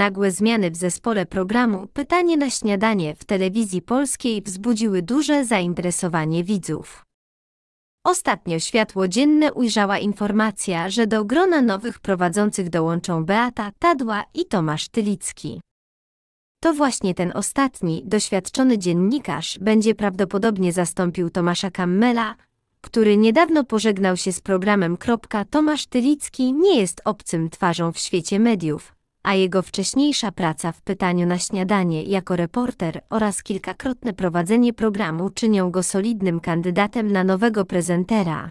Nagłe zmiany w zespole programu Pytanie na śniadanie w telewizji polskiej wzbudziły duże zainteresowanie widzów. Ostatnio światło dzienne ujrzała informacja, że do grona nowych prowadzących dołączą Beata Tadła i Tomasz Tylicki. To właśnie ten ostatni, doświadczony dziennikarz będzie prawdopodobnie zastąpił Tomasza Kammela, który niedawno pożegnał się z programem. Tomasz Tylicki nie jest obcym twarzą w świecie mediów, a jego wcześniejsza praca w pytaniu na śniadanie jako reporter oraz kilkakrotne prowadzenie programu czynią go solidnym kandydatem na nowego prezentera.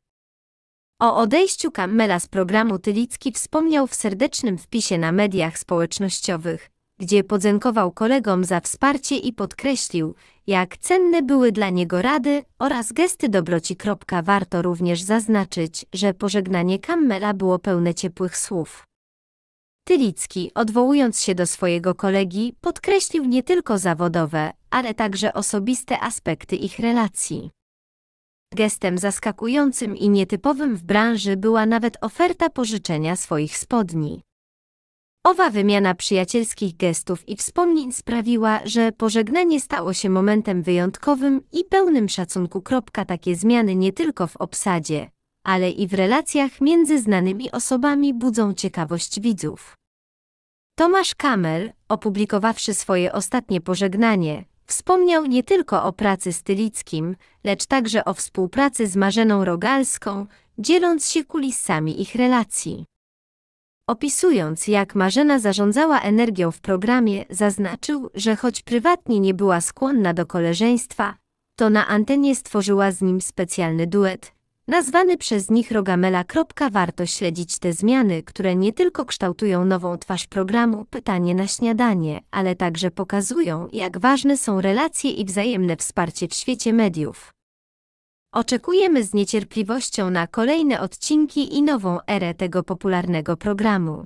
O odejściu Kamela z programu Tylicki wspomniał w serdecznym wpisie na mediach społecznościowych, gdzie podziękował kolegom za wsparcie i podkreślił, jak cenne były dla niego rady oraz gesty dobroci. Warto również zaznaczyć, że pożegnanie Kammela było pełne ciepłych słów. Tylicki, odwołując się do swojego kolegi, podkreślił nie tylko zawodowe, ale także osobiste aspekty ich relacji. Gestem zaskakującym i nietypowym w branży była nawet oferta pożyczenia swoich spodni. Owa wymiana przyjacielskich gestów i wspomnień sprawiła, że pożegnanie stało się momentem wyjątkowym i pełnym szacunku. Takie zmiany nie tylko w obsadzie, ale i w relacjach między znanymi osobami budzą ciekawość widzów. Tomasz Kamel, opublikowawszy swoje ostatnie pożegnanie, wspomniał nie tylko o pracy stylickim, lecz także o współpracy z Marzeną Rogalską, dzieląc się kulisami ich relacji. Opisując, jak Marzena zarządzała energią w programie, zaznaczył, że choć prywatnie nie była skłonna do koleżeństwa, to na antenie stworzyła z nim specjalny duet, nazwany przez nich Rogamela. Warto śledzić te zmiany, które nie tylko kształtują nową twarz programu Pytanie na śniadanie, ale także pokazują, jak ważne są relacje i wzajemne wsparcie w świecie mediów. Oczekujemy z niecierpliwością na kolejne odcinki i nową erę tego popularnego programu.